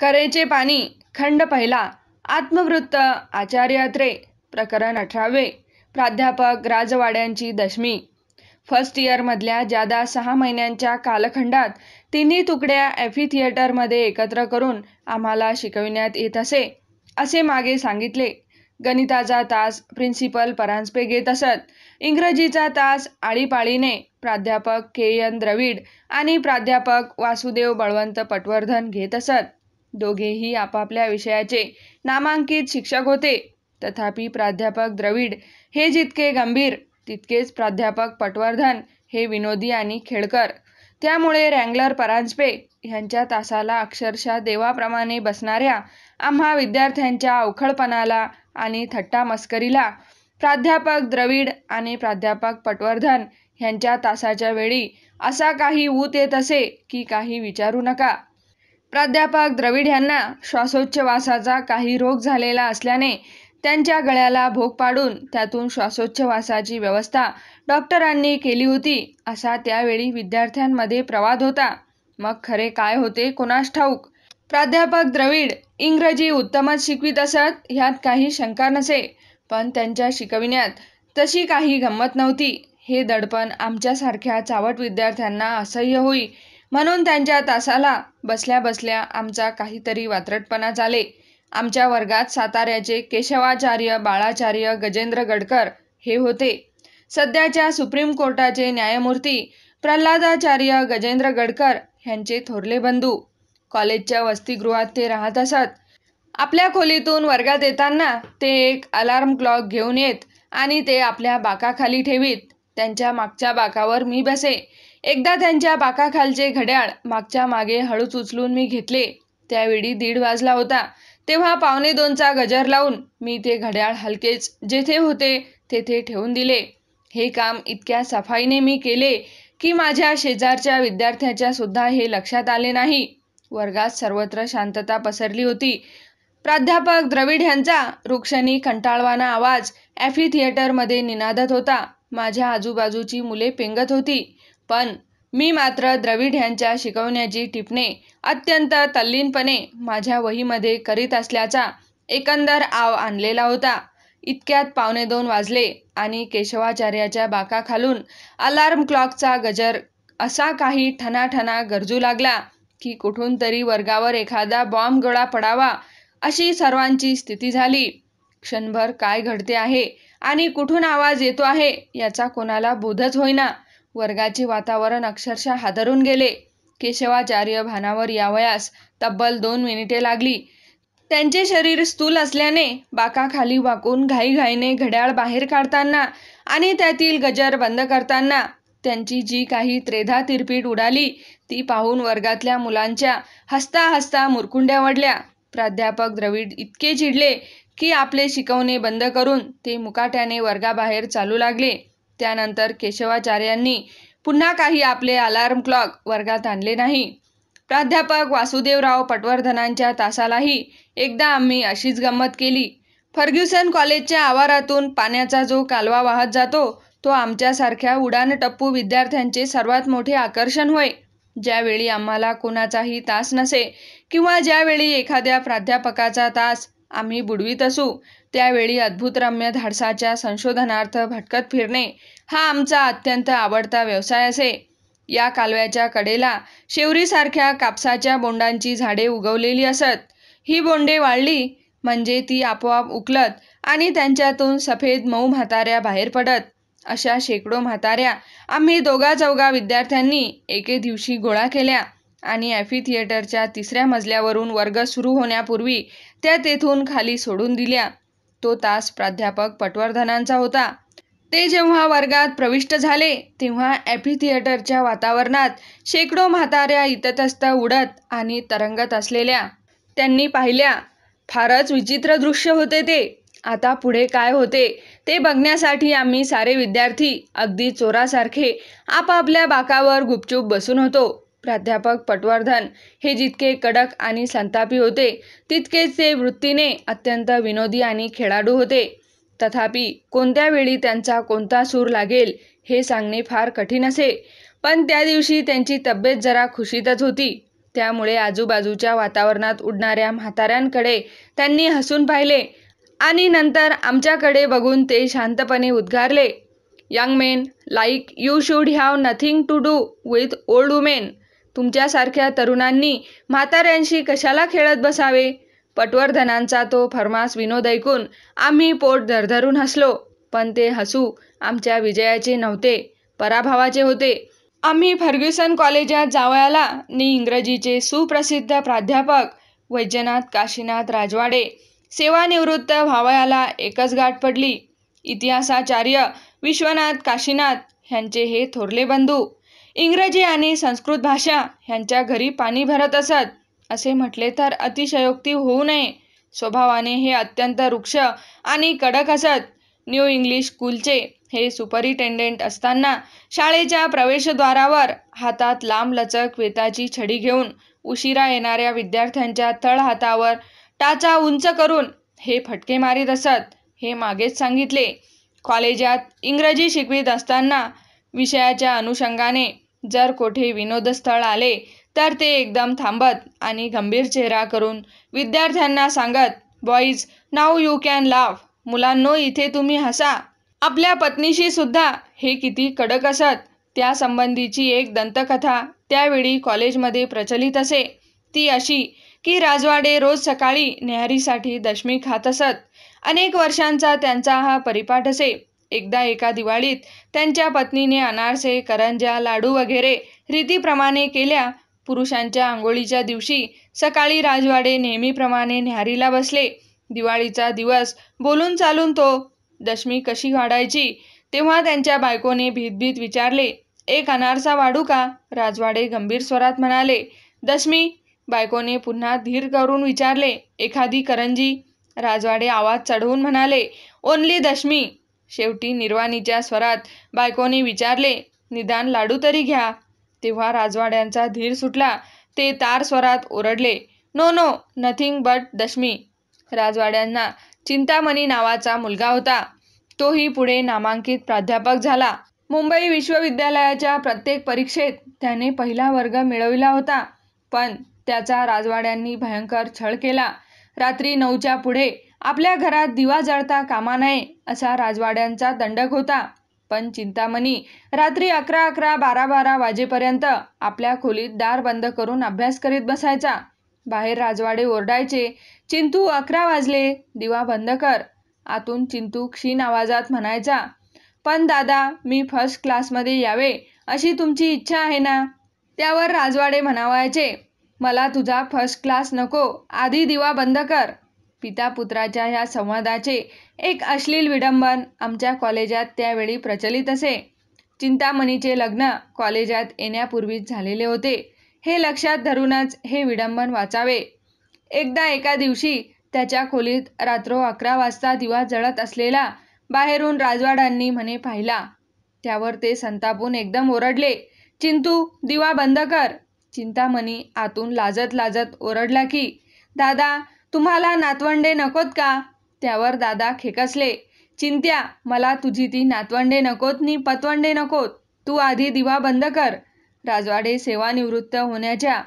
करेचे पाणी खंड पहिला आत्मवृत्त आचार्य अत्रे प्रकरण अठरावे प्राध्यापक राजवाड्यांची दशमी फर्स्ट इयरमधल्या जादा सहा महिन्यांच्या कालखंडात तिन्ही तुकड्या एफी थिएटरमध्ये e एकत्र करून आम्हाला शिकविण्यात येत असे असे मागे सांगितले गणिताचा तास प्रिन्सिपल परांजपे घेत असत इंग्रजीचा तास आळीपाळीने प्राध्यापक के एन द्रविड आणि प्राध्यापक वासुदेव बळवंत पटवर्धन घेत असत दोघेही आपापल्या विषयाचे नामांकित शिक्षक होते तथापि प्राध्यापक द्रविड हे जितके गंभीर तितकेच प्राध्यापक पटवर्धन हे विनोदी आणि खेळकर त्यामुळे रँगलर परांजपे ह्यांच्या तासाला अक्षरशः देवाप्रमाणे बसणाऱ्या आम्हा विद्यार्थ्यांच्या अवखळपणाला आणि थट्टा मस्करीला प्राध्यापक द्रविड आणि प्राध्यापक पटवर्धन ह्यांच्या तासाच्या वेळी असा काही ऊत येत असे की काही विचारू नका प्राध्यापक द्रविड यांना श्वासोच्छवासाचा काही रोग झालेला असल्याने त्यांच्या गळ्याला भोग पाडून त्यातून श्वासोच्छवासाची व्यवस्था डॉक्टरांनी केली होती असा त्यावेळी विद्यार्थ्यांमध्ये प्रवाद होता मग खरे काय होते कोणास ठाऊक प्राध्यापक द्रविड इंग्रजी उत्तमच शिकवित असत ह्यात काही शंका नसे पण त्यांच्या शिकविण्यात तशी काही गंमत नव्हती हे दडपण आमच्यासारख्या चावट विद्यार्थ्यांना असह्य होई म्हणून त्यांच्या तासाला बसल्या बसल्या आमचा काहीतरी वात्रटपणा झाले आमच्या वर्गात साताऱ्याचे केशवाचार्य बाळाचार्य गजेंद्र गडकर हे होते सध्याच्या सुप्रीम कोर्टाचे न्यायमूर्ती प्रल्हादाचार्य गजेंद्र गडकर यांचे थोरले बंधू कॉलेजच्या वसतिगृहात ते राहत असत आपल्या खोलीतून वर्गात येताना ते एक अलार्म क्लॉक घेऊन येत आणि ते आपल्या बाकाखाली ठेवीत त्यांच्या मागच्या बाकावर मी बसे एकदा त्यांच्या बाकाखालचे घड्याळ मागच्या मागे हळूच उचलून मी घेतले त्यावेळी दीड वाजला होता तेव्हा पावणे दोनचा गजर लावून मी ते घड्याळ हलकेच जेथे होते तेथे ठेवून दिले हे काम इतक्या सफाईने मी केले की माझ्या शेजारच्या विद्यार्थ्याच्या सुद्धा हे लक्षात आले नाही वर्गात सर्वत्र शांतता पसरली होती प्राध्यापक द्रविड यांचा रुक्षणी कंटाळवाना आवाज ॲफी थिएटरमध्ये निनादत होता माझ्या आजूबाजूची मुले पेंगत होती पण मी मात्र द्रविड यांच्या शिकवण्याची टिपणे अत्यंत तल्लीनपणे माझ्या वहीमध्ये करीत असल्याचा एकंदर आव आणलेला होता इतक्यात पावणे दोन वाजले आणि केशवाचार्याच्या खालून अलार्म क्लॉकचा गजर असा काही ठणाठणा गरजू लागला की कुठून तरी वर्गावर एखादा बॉम्ब गोळा पडावा अशी सर्वांची स्थिती झाली क्षणभर काय घडते आहे आणि कुठून आवाज येतो आहे याचा कोणाला बोधच होईना वर्गाचे वातावरण अक्षरशः हादरून गेले केशवाचार्य भानावर यावयास तब्बल दोन मिनिटे लागली त्यांचे शरीर स्थूल असल्याने बाकाखाली वाकून घाईघाईने घड्याळ बाहेर काढताना आणि त्यातील गजर बंद करताना त्यांची जी काही त्रेधा तिरपीट उडाली ती पाहून वर्गातल्या मुलांच्या हसता हसता मुरकुंड्या वडल्या प्राध्यापक द्रविड इतके चिडले की आपले शिकवणे बंद करून ते मुकाट्याने वर्गाबाहेर चालू लागले त्यानंतर केशवाचार्यांनी पुन्हा काही आपले अलार्म क्लॉक वर्गात आणले नाही प्राध्यापक वासुदेवराव पटवर्धनांच्या तासालाही एकदा आम्ही अशीच गंमत केली फर्ग्युसन कॉलेजच्या आवारातून पाण्याचा जो कालवा वाहत जातो तो आमच्यासारख्या उडान टप्पू विद्यार्थ्यांचे सर्वात मोठे आकर्षण होय ज्यावेळी आम्हाला कोणाचाही तास नसे किंवा ज्यावेळी एखाद्या प्राध्यापकाचा तास आम्ही बुडवीत असू त्यावेळी अद्भुतरम्य धाडसाच्या संशोधनार्थ भटकत फिरणे हा आमचा अत्यंत आवडता व्यवसाय असे या कालव्याच्या कडेला शेवरीसारख्या कापसाच्या बोंडांची झाडे उगवलेली असत ही बोंडे वाळली म्हणजे ती आपोआप उकलत आणि त्यांच्यातून सफेद मऊ म्हाताऱ्या बाहेर पडत अशा शेकडो म्हाताऱ्या आम्ही दोघा चौघा विद्यार्थ्यांनी एके दिवशी गोळा केल्या आणि ॲफी थिएटरच्या तिसऱ्या मजल्यावरून वर्ग सुरू होण्यापूर्वी त्या तेथून खाली सोडून दिल्या तो तास प्राध्यापक पटवर्धनांचा होता ते जेव्हा वर्गात प्रविष्ट झाले तेव्हा ॲपी थिएटरच्या वातावरणात शेकडो म्हाताऱ्या इतस्त उडत आणि तरंगत असलेल्या त्यांनी पाहिल्या फारच विचित्र दृश्य होते ते आता पुढे काय होते ते बघण्यासाठी आम्ही सारे विद्यार्थी अगदी चोरासारखे आपापल्या बाकावर गुपचूप बसून होतो प्राध्यापक पटवर्धन हे जितके कडक आणि संतापी होते तितकेच ते वृत्तीने अत्यंत विनोदी आणि खेळाडू होते तथापि कोणत्या वेळी त्यांचा कोणता सूर लागेल हे सांगणे फार कठीण असे पण त्या दिवशी त्यांची तब्येत जरा खुशीतच होती त्यामुळे आजूबाजूच्या वातावरणात उडणाऱ्या म्हाताऱ्यांकडे त्यांनी हसून पाहिले आणि नंतर आमच्याकडे बघून ते शांतपणे उद्गारले young men like you should have nothing to do with old women तुमच्यासारख्या तरुणांनी म्हाताऱ्यांशी कशाला खेळत बसावे पटवर्धनांचा तो फरमास विनोद ऐकून आम्ही पोट धरधरून हसलो पण ते हसू आमच्या विजयाचे नव्हते पराभवाचे होते आम्ही फर्ग्युसन कॉलेजात जावयाला नी इंग्रजीचे सुप्रसिद्ध प्राध्यापक वैद्यनाथ काशीनाथ राजवाडे सेवानिवृत्त व्हावयाला एकच गाठ पडली इतिहासाचार्य विश्वनाथ काशीनाथ ह्यांचे हे थोरले बंधू इंग्रजी आणि संस्कृत भाषा ह्यांच्या घरी पाणी भरत असत असे म्हटले तर अतिशयोक्ती होऊ नये स्वभावाने हे अत्यंत रुक्ष आणि कडक असत न्यू इंग्लिश स्कूलचे हे सुपरिटेंडेंट असताना शाळेच्या प्रवेशद्वारावर हातात लांबलचक वेताची छडी घेऊन उशिरा येणाऱ्या विद्यार्थ्यांच्या तळ हातावर टाचा उंच करून हे फटके मारीत असत हे मागेच सांगितले कॉलेजात इंग्रजी शिकवित असताना विषयाच्या अनुषंगाने जर कोठे विनोदस्थळ आले तर ते एकदम थांबत आणि गंभीर चेहरा करून विद्यार्थ्यांना सांगत बॉईज नाऊ यू कॅन लाव मुलांनो इथे तुम्ही हसा आपल्या पत्नीशी सुद्धा हे किती कडक असत त्यासंबंधीची एक दंतकथा त्यावेळी कॉलेजमध्ये प्रचलित असे ती अशी की राजवाडे रोज सकाळी नेहरीसाठी दशमी खात असत अनेक वर्षांचा त्यांचा हा परिपाठ असे एकदा एका दिवाळीत त्यांच्या पत्नीने अनारसे करंजा लाडू वगैरे रीतीप्रमाणे केल्या पुरुषांच्या आंघोळीच्या दिवशी सकाळी राजवाडे नेहमीप्रमाणे न्यारीला बसले दिवाळीचा दिवस बोलून चालून तो दशमी कशी वाढायची तेव्हा त्यांच्या बायकोने भीतभीत विचारले एक अनारसा वाढू का राजवाडे गंभीर स्वरात म्हणाले दशमी बायकोने पुन्हा धीर करून विचारले एखादी करंजी राजवाडे आवाज चढवून म्हणाले ओनली दशमी शेवटी निर्वाणीच्या स्वरात बायकोने विचारले निदान लाडू तरी घ्या तेव्हा राजवाड्यांचा धीर सुटला ते तार स्वरात ओरडले नो नो नथिंग बट दशमी राजवाड्यांना चिंतामणी नावाचा मुलगा होता तोही पुढे नामांकित प्राध्यापक झाला मुंबई विश्वविद्यालयाच्या प्रत्येक परीक्षेत त्याने पहिला वर्ग मिळविला होता पण त्याचा राजवाड्यांनी भयंकर छळ केला रात्री नऊच्या पुढे आपल्या घरात दिवा जळता कामा नये असा राजवाड्यांचा दंडक होता पण चिंतामणी रात्री अकरा अकरा बारा बारा वाजेपर्यंत आपल्या खोलीत दार बंद करून अभ्यास करीत बसायचा बाहेर राजवाडे ओरडायचे चिंतू अकरा वाजले दिवा बंद कर आतून चिंतू क्षीण आवाजात म्हणायचा पण दादा मी फर्स्ट क्लासमध्ये यावे अशी तुमची इच्छा आहे ना त्यावर राजवाडे म्हणावायचे मला तुझा फर्स्ट क्लास नको आधी दिवा बंद कर पिता पुत्राच्या ह्या संवादाचे एक अश्लील विडंबन आमच्या कॉलेजात त्यावेळी प्रचलित असे चिंतामणीचे लग्न कॉलेजात येण्यापूर्वीच झालेले होते हे लक्षात धरूनच हे विडंबन वाचावे एकदा एका दिवशी त्याच्या खोलीत रात्रो अकरा वाजता दिवा जळत असलेला बाहेरून राजवाडांनी म्हणे पाहिला त्यावर ते संतापून एकदम ओरडले चिंतू दिवा बंद कर चिंतामणी आतून लाजत लाजत ओरडला की दादा तुम्हाला नातवंडे नकोत का त्यावर दादा खेकसले चिंत्या मला तुझी ती नातवंडे नकोत नी पतवंडे नकोत तू आधी दिवा बंद कर राजवाडे सेवानिवृत्त होण्याच्या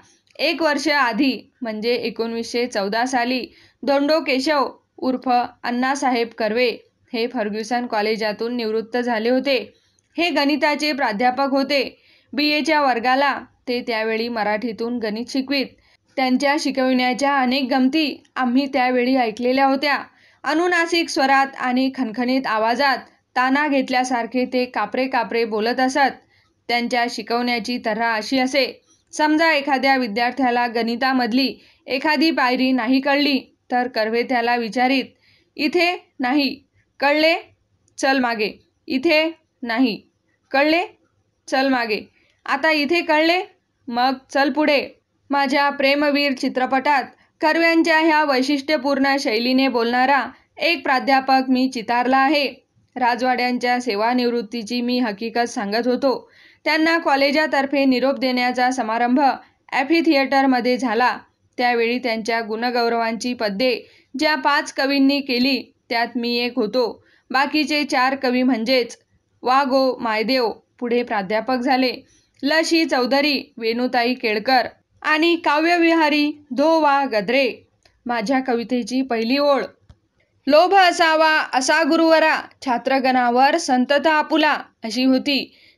एक वर्ष आधी म्हणजे एकोणवीसशे चौदा साली दोंडो केशव उर्फ अण्णासाहेब कर्वे हे फर्ग्युसन कॉलेजातून निवृत्त झाले होते हे गणिताचे प्राध्यापक होते बी एच्या वर्गाला ते त्यावेळी मराठीतून गणित शिकवीत त्यांच्या शिकविण्याच्या अनेक गमती आम्ही त्यावेळी ऐकलेल्या होत्या अनुनासिक स्वरात आणि खणखणीत आवाजात ताना घेतल्यासारखे ते कापरे कापरे बोलत असत त्यांच्या शिकवण्याची तऱ्हा अशी असे समजा एखाद्या विद्यार्थ्याला गणितामधली एखादी पायरी नाही कळली तर कर्वे त्याला विचारीत इथे नाही कळले चल मागे इथे नाही कळले चल मागे आता इथे कळले मग चल पुढे माझ्या प्रेमवीर चित्रपटात कर्व्यांच्या ह्या वैशिष्ट्यपूर्ण शैलीने बोलणारा एक प्राध्यापक मी चितारला आहे राजवाड्यांच्या सेवानिवृत्तीची मी हकीकत सांगत होतो त्यांना कॉलेजातर्फे निरोप देण्याचा समारंभ ॲफी थिएटरमध्ये झाला त्यावेळी त्यांच्या गुणगौरवांची पद्ये ज्या पाच कवींनी केली त्यात मी एक होतो बाकीचे चार कवी म्हणजेच वा गो मायदेव पुढे प्राध्यापक झाले लशी चौधरी वेणुताई केळकर आणि काव्यविहारी धो वा गद्रे माझ्या कवितेची पहिली ओळ लोभ असावा असा गुरुवरा छात्रगणावर संतत आपुला अशी होती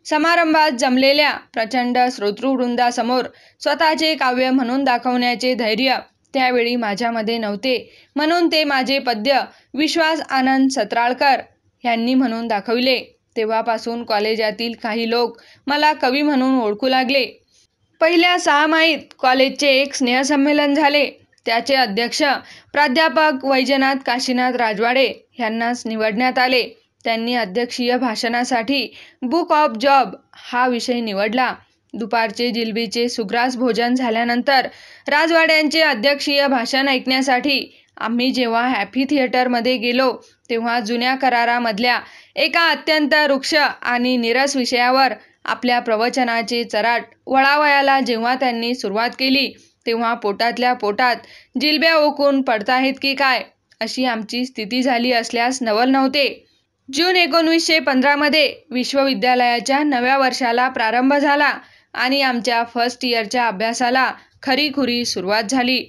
समारंभात जमलेल्या प्रचंड श्रोतृवृंदासमोर स्वतःचे काव्य म्हणून दाखवण्याचे धैर्य त्यावेळी माझ्यामध्ये नव्हते म्हणून ते माझे पद्य विश्वास आनंद सत्राळकर यांनी म्हणून दाखविले तेव्हापासून कॉलेजातील काही लोक मला कवी म्हणून ओळखू लागले पहिल्या सहा सहामाहीत कॉलेजचे एक स्नेहसंमेलन झाले त्याचे अध्यक्ष प्राध्यापक वैजनाथ काशीनाथ राजवाडे यांनाच निवडण्यात आले त्यांनी अध्यक्षीय भाषणासाठी बुक ऑफ जॉब हा विषय निवडला दुपारचे जिलबीचे सुग्रास भोजन झाल्यानंतर राजवाड्यांचे अध्यक्षीय भाषण ऐकण्यासाठी आम्ही जेव्हा हॅपी थिएटरमध्ये गेलो तेव्हा जुन्या करारामधल्या एका अत्यंत वृक्ष आणि निरस विषयावर आपल्या प्रवचनाची चराट वळावयाला जेव्हा त्यांनी सुरुवात केली तेव्हा पोटातल्या पोटात जिलब्या ओकून पडताहेत की काय अशी आमची स्थिती झाली असल्यास नवल नव्हते जून एकोणीसशे पंधरामध्ये विश्वविद्यालयाच्या नव्या वर्षाला प्रारंभ झाला आणि आमच्या फर्स्ट इयरच्या अभ्यासाला खरीखुरी सुरुवात झाली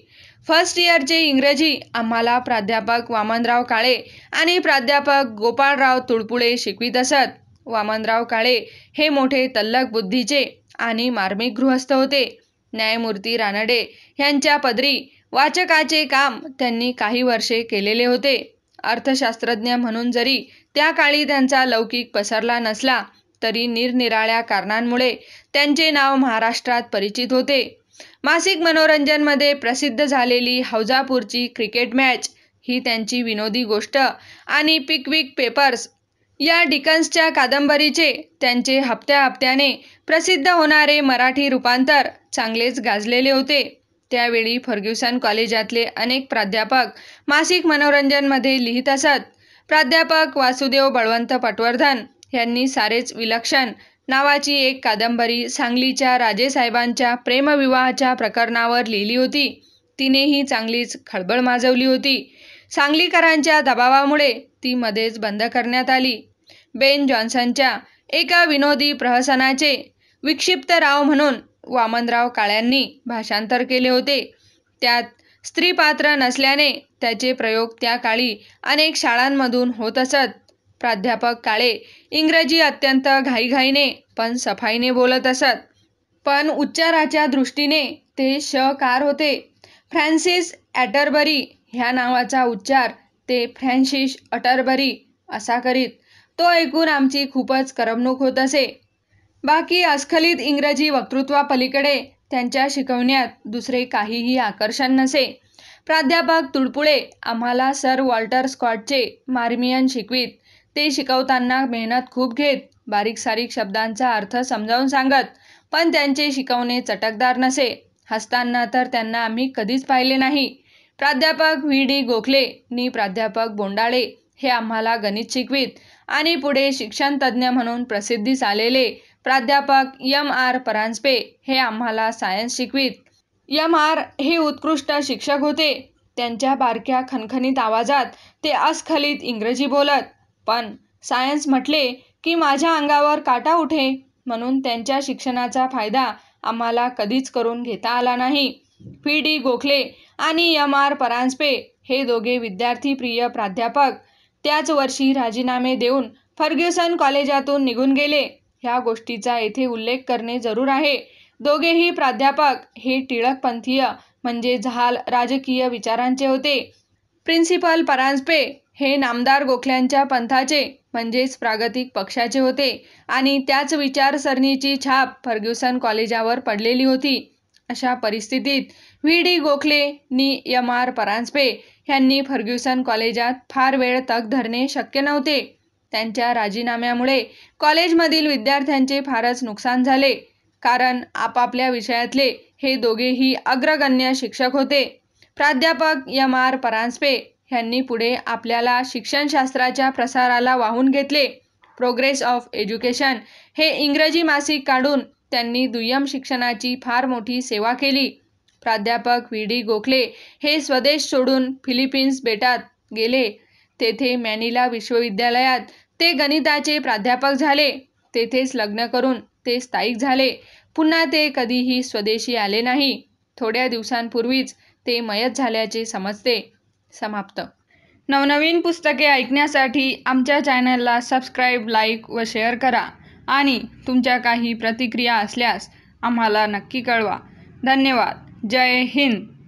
फर्स्ट इयरचे इंग्रजी आम्हाला प्राध्यापक वामनराव काळे आणि प्राध्यापक गोपाळराव तुळपुळे शिकवित असत वामनराव काळे हे मोठे तल्लक बुद्धीचे आणि मार्मिक गृहस्थ होते न्यायमूर्ती रानडे यांच्या पदरी वाचकाचे काम त्यांनी काही वर्षे केलेले होते अर्थशास्त्रज्ञ म्हणून जरी त्या काळी त्यांचा लौकिक पसरला नसला तरी निरनिराळ्या कारणांमुळे त्यांचे नाव महाराष्ट्रात परिचित होते मासिक मनोरंजनमध्ये प्रसिद्ध झालेली हौजापूरची क्रिकेट मॅच ही त्यांची विनोदी गोष्ट आणि पिकविक पेपर्स या डिकन्सच्या कादंबरीचे त्यांचे हप्त्या हप्त्याने प्रसिद्ध होणारे मराठी रूपांतर चांगलेच गाजलेले होते त्यावेळी फर्ग्युसन कॉलेजातले अनेक प्राध्यापक मासिक मनोरंजनमध्ये लिहित असत प्राध्यापक वासुदेव बळवंत पटवर्धन यांनी सारेच विलक्षण नावाची एक कादंबरी सांगलीच्या राजेसाहेबांच्या प्रेमविवाहाच्या प्रकरणावर लिहिली होती तिनेही चांगलीच खळबळ माजवली होती सांगलीकरांच्या दबावामुळे ती मध्येच बंद करण्यात आली बेन जॉन्सनच्या एका विनोदी प्रहसनाचे विक्षिप्त राव म्हणून वामनराव काळ्यांनी भाषांतर केले होते त्यात स्त्री पात्र नसल्याने त्याचे प्रयोग त्या काळी अनेक शाळांमधून होत असत प्राध्यापक काळे इंग्रजी अत्यंत घाईघाईने पण सफाईने बोलत असत पण उच्चाराच्या दृष्टीने ते शकार होते फ्रान्सिस ॲटरबरी ह्या नावाचा उच्चार ते फ्रॅन्सिस अटरबरी असा करीत तो ऐकून आमची खूपच करमणूक होत असे बाकी अस्खलित इंग्रजी वक्तृत्वापलीकडे त्यांच्या शिकवण्यात दुसरे काहीही आकर्षण नसे प्राध्यापक तुडपुळे आम्हाला सर वॉल्टर स्कॉटचे मार्मियन शिकवीत ते शिकवताना मेहनत खूप घेत बारीक सारीक शब्दांचा अर्थ समजावून सांगत पण त्यांचे शिकवणे चटकदार नसे हसताना तर त्यांना आम्ही कधीच पाहिले नाही प्राध्यापक व्ही डी गोखले नी प्राध्यापक बोंडाळे हे आम्हाला गणित शिकवित आणि पुढे शिक्षणतज्ज्ञ म्हणून प्रसिद्धीस आलेले प्राध्यापक यम आर परांजपे हे आम्हाला सायन्स शिकवित यम आर हे उत्कृष्ट शिक्षक होते त्यांच्या बारक्या खणखणीत आवाजात ते अस्खलित इंग्रजी बोलत पण सायन्स म्हटले की माझ्या अंगावर काटा उठे म्हणून त्यांच्या शिक्षणाचा फायदा आम्हाला कधीच करून घेता आला नाही पी डी गोखले आणि यम आर परांजपे हे दोघे विद्यार्थीप्रिय प्राध्यापक त्याच वर्षी राजीनामे देऊन फर्ग्युसन कॉलेजातून निघून गेले ह्या गोष्टीचा येथे उल्लेख करणे जरूर आहे दोघेही प्राध्यापक हे टिळकपंथीय म्हणजे झाल राजकीय विचारांचे होते प्रिन्सिपल परांजपे हे नामदार गोखल्यांच्या पंथाचे म्हणजेच प्रागतिक पक्षाचे होते आणि त्याच विचारसरणीची छाप फर्ग्युसन कॉलेजावर पडलेली होती अशा परिस्थितीत व्ही डी गोखले नी एम आर परांजपे ह्यांनी फर्ग्युसन कॉलेजात फार वेळ तक धरणे शक्य नव्हते त्यांच्या राजीनाम्यामुळे कॉलेजमधील विद्यार्थ्यांचे फारच नुकसान झाले कारण आपापल्या विषयातले हे दोघेही अग्रगण्य शिक्षक होते प्राध्यापक यम आर परांजपे ह्यांनी पुढे आपल्याला शिक्षणशास्त्राच्या प्रसाराला वाहून घेतले प्रोग्रेस ऑफ एज्युकेशन हे इंग्रजी मासिक काढून त्यांनी दुय्यम शिक्षणाची फार मोठी सेवा केली प्राध्यापक व्ही डी गोखले हे स्वदेश सोडून फिलिपिन्स बेटात गेले तेथे मॅनिला विश्वविद्यालयात ते गणिताचे प्राध्यापक झाले तेथेच लग्न करून ते स्थायिक झाले पुन्हा ते कधीही स्वदेशी आले नाही थोड्या दिवसांपूर्वीच ते मयत झाल्याचे समजते समाप्त नवनवीन पुस्तके ऐकण्यासाठी आमच्या चॅनलला सबस्क्राईब लाईक व शेअर करा आणि तुमच्या काही प्रतिक्रिया असल्यास आम्हाला नक्की कळवा धन्यवाद जय हिंद